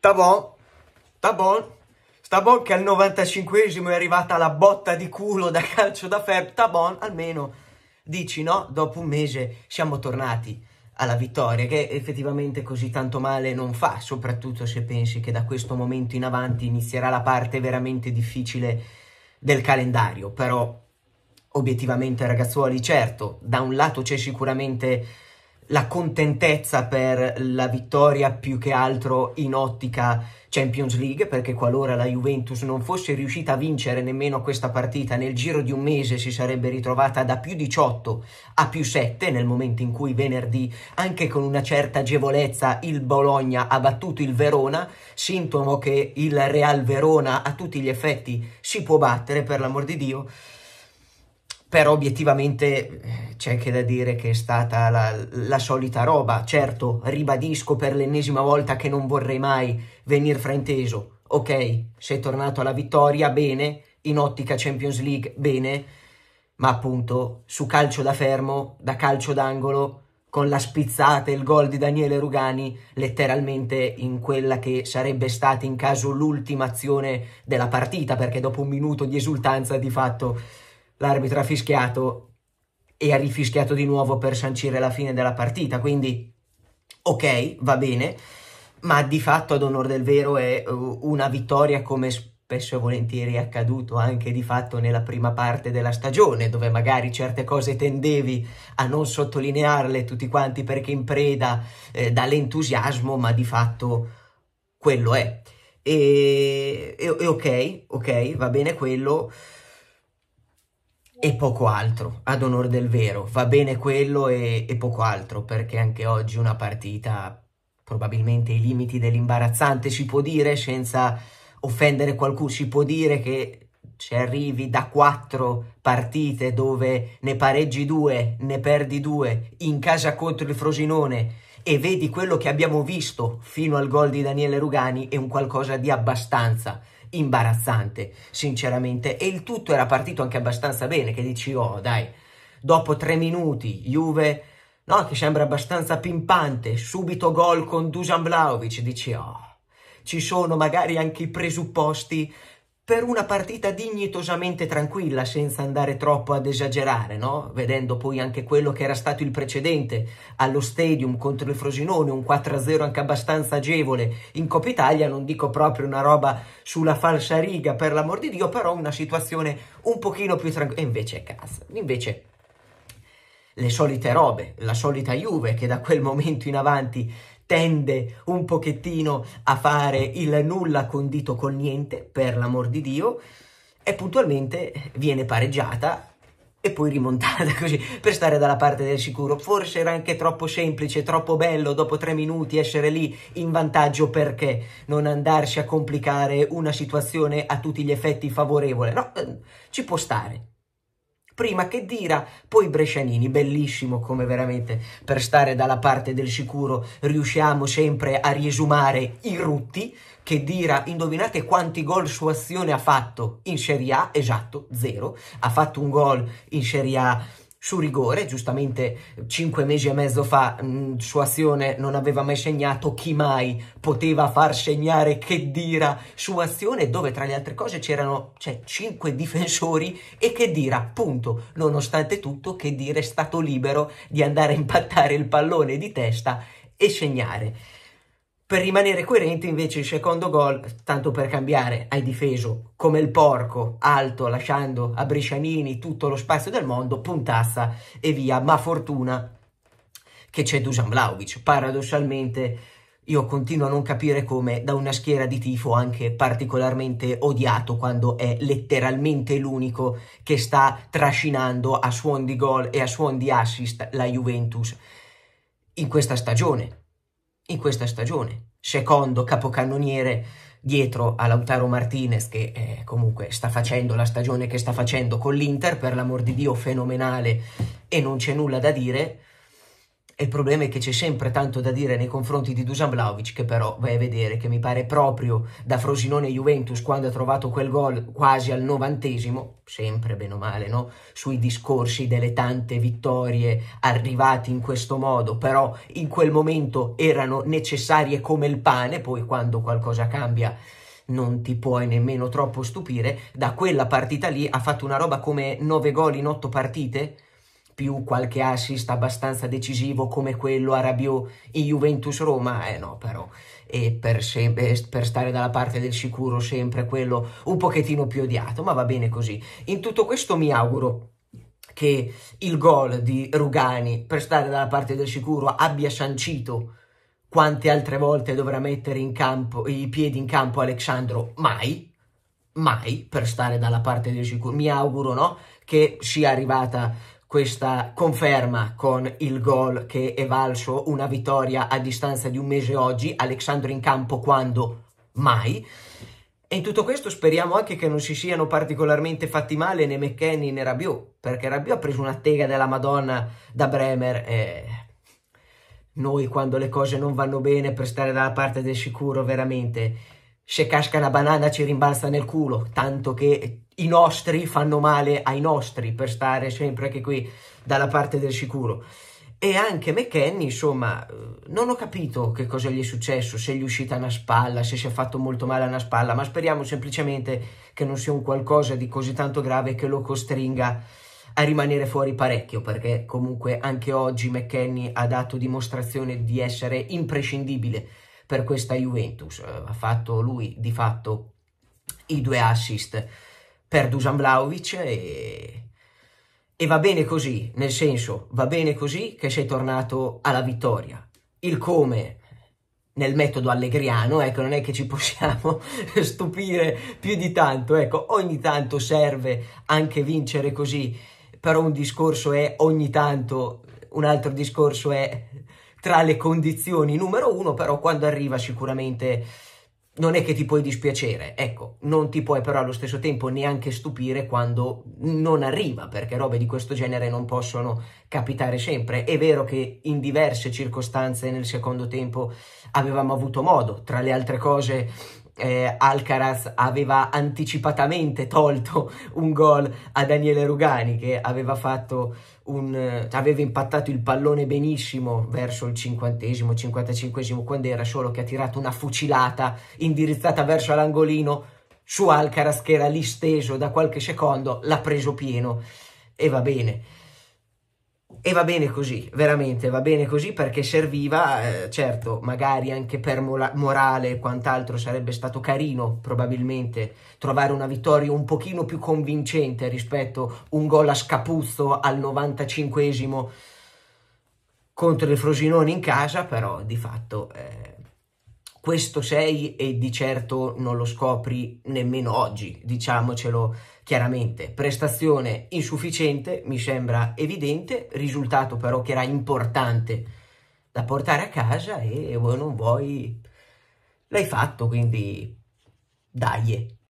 Tabon, sta Tabon che al 95esimo è arrivata la botta di culo da calcio da Feb, Tabon almeno dici no, dopo un mese siamo tornati alla vittoria che effettivamente così tanto male non fa, soprattutto se pensi che da questo momento in avanti inizierà la parte veramente difficile del calendario, però obiettivamente ragazzuoli certo, da un lato c'è sicuramente la contentezza per la vittoria più che altro in ottica Champions League, perché qualora la Juventus non fosse riuscita a vincere nemmeno questa partita, nel giro di un mese si sarebbe ritrovata da più 18 a più 7, nel momento in cui venerdì, anche con una certa agevolezza, il Bologna ha battuto il Verona, sintomo che il Real Verona a tutti gli effetti si può battere, per l'amor di Dio però obiettivamente eh, c'è che da dire che è stata la, la, solita roba. Certo, ribadisco per l'ennesima volta che non vorrei mai venir frainteso. Ok, sei tornato alla vittoria, bene, in ottica Champions League, bene, ma appunto su calcio da fermo, da calcio d'angolo, con la spizzata e il gol di Daniele Rugani, letteralmente in quella che sarebbe stata in caso l'ultima azione della partita, perché dopo un minuto di esultanza di fatto l'arbitro ha fischiato e ha rifischiato di nuovo per sancire la fine della partita. Quindi, ok, va bene, ma di fatto, ad onore del vero, è eh, una vittoria come spesso e volentieri è accaduto anche di fatto nella prima parte della stagione, dove magari certe cose tendevi a non sottolinearle tutti quanti perché in preda eh, dall'entusiasmo, ma di fatto quello è. E, e, e ok, ok, va bene quello e poco altro, ad onor del vero, va bene quello e, e poco altro, perché anche oggi una partita probabilmente i limiti dell'imbarazzante si può dire, senza offendere qualcuno, ci può dire che ci arrivi da quattro partite dove ne pareggi due, ne perdi due, in casa contro il Frosinone e vedi quello che abbiamo visto fino al gol di Daniele Rugani è un qualcosa di abbastanza imbarazzante, sinceramente. E il tutto era partito anche abbastanza bene, che dici, oh dai, dopo tre minuti, Juve, no, che sembra abbastanza pimpante, subito gol con Dusan Vlaovic, dici, oh, ci sono magari anche i presupposti per una partita dignitosamente tranquilla, senza andare troppo ad esagerare, no? vedendo poi anche quello che era stato il precedente allo Stadium contro il Frosinone, un 4-0 anche abbastanza agevole in Coppa Italia, non dico proprio una roba sulla falsa riga per l'amor di Dio, però una situazione un pochino più tranquilla, e invece è casa, invece le solite robe, la solita Juve che da quel momento in avanti tende un pochettino a fare il nulla condito con niente, per l'amor di Dio, e puntualmente viene pareggiata e poi rimontata così per stare dalla parte del sicuro. Forse era anche troppo semplice, troppo bello dopo tre minuti essere lì in vantaggio perché non andarsi a complicare una situazione a tutti gli effetti favorevole. No, ehm, ci può stare prima che Dira, poi Brescianini, bellissimo come veramente per stare dalla parte del sicuro riusciamo sempre a riesumare i rutti, che Dira, indovinate quanti gol su azione ha fatto in Serie A? Esatto, zero, ha fatto un gol in Serie A su rigore, giustamente cinque mesi e mezzo fa mh, mm, Suazione non aveva mai segnato, chi mai poteva far segnare Chedira su azione dove tra le altre cose c'erano cioè, 5 difensori e dira appunto nonostante tutto che Chedira è stato libero di andare a impattare il pallone di testa e segnare. Per rimanere coerente invece il secondo gol, tanto per cambiare, hai difeso come il porco, alto, lasciando a Brescianini tutto lo spazio del mondo, puntazza e via, ma fortuna che c'è Dusan Vlaovic. Paradossalmente io continuo a non capire come da una schiera di tifo anche particolarmente odiato quando è letteralmente l'unico che sta trascinando a suon di gol e a suon di assist la Juventus in questa stagione in questa stagione. Secondo capocannoniere dietro a Lautaro Martinez che eh, comunque sta facendo la stagione che sta facendo con l'Inter, per l'amor di Dio fenomenale e non c'è nulla da dire, e il problema è che c'è sempre tanto da dire nei confronti di Dusan Vlaovic, che però vai a vedere che mi pare proprio da Frosinone Juventus quando ha trovato quel gol quasi al novantesimo, sempre bene o male, no? Sui discorsi delle tante vittorie arrivate in questo modo, però in quel momento erano necessarie come il pane, poi quando qualcosa cambia non ti puoi nemmeno troppo stupire, da quella partita lì ha fatto una roba come 9 gol in 8 partite, più qualche assist abbastanza decisivo come quello a Rabiot in Juventus-Roma, eh no però, e per, per, stare dalla parte del sicuro sempre quello un pochettino più odiato, ma va bene così. In tutto questo mi auguro che il gol di Rugani per stare dalla parte del sicuro abbia sancito quante altre volte dovrà mettere in campo, i piedi in campo Alexandro, mai, mai per stare dalla parte del sicuro. Mi auguro no? che sia arrivata questa conferma con il gol che è valso una vittoria a distanza di un mese oggi, Alexandro in campo quando mai. E in tutto questo speriamo anche che non si siano particolarmente fatti male né McKenny né Rabiot, perché Rabiot ha preso una tega della Madonna da Bremer e noi quando le cose non vanno bene per stare dalla parte del sicuro veramente se casca la banana ci rimbalza nel culo, tanto che i nostri fanno male ai nostri per stare sempre anche qui dalla parte del sicuro. E anche McKenny, insomma, eh, non ho capito che cosa gli è successo, se gli è uscita una spalla, se si è fatto molto male a una spalla, ma speriamo semplicemente che non sia un qualcosa di così tanto grave che lo costringa a rimanere fuori parecchio, perché comunque anche oggi McKenny ha dato dimostrazione di essere imprescindibile per questa Juventus. Eh, ha fatto lui di fatto i due assist per Dusan Vlaovic e, e va bene così, nel senso va bene così che sei tornato alla vittoria. Il come nel metodo allegriano, ecco, non è che ci possiamo stupire più di tanto, ecco, ogni tanto serve anche vincere così, però un discorso è ogni tanto, un altro discorso è tra le condizioni numero uno, però quando arriva sicuramente non è che ti puoi dispiacere, ecco, non ti puoi però allo stesso tempo neanche stupire quando non arriva, perché robe di questo genere non possono capitare sempre. È vero che in diverse circostanze nel secondo tempo avevamo avuto modo, tra le altre cose eh, Alcaraz aveva anticipatamente tolto un gol a Daniele Rugani che aveva fatto un, eh, aveva impattato il pallone benissimo verso il cinquantesimo, cinquantacinquesimo, quando era solo che ha tirato una fucilata indirizzata verso l'angolino su Alcaraz che era lì steso da qualche secondo, l'ha preso pieno e va bene. E va bene così, veramente va bene così perché serviva, eh, certo, magari anche per morale e quant'altro sarebbe stato carino probabilmente trovare una vittoria un pochino più convincente rispetto a un gol a scapuzzo al 95 contro il Frosinone in casa, però di fatto... Eh, questo sei e di certo non lo scopri nemmeno oggi, diciamocelo chiaramente. Prestazione insufficiente, mi sembra evidente, risultato però che era importante da portare a casa e voi non vuoi l'hai fatto, quindi dai.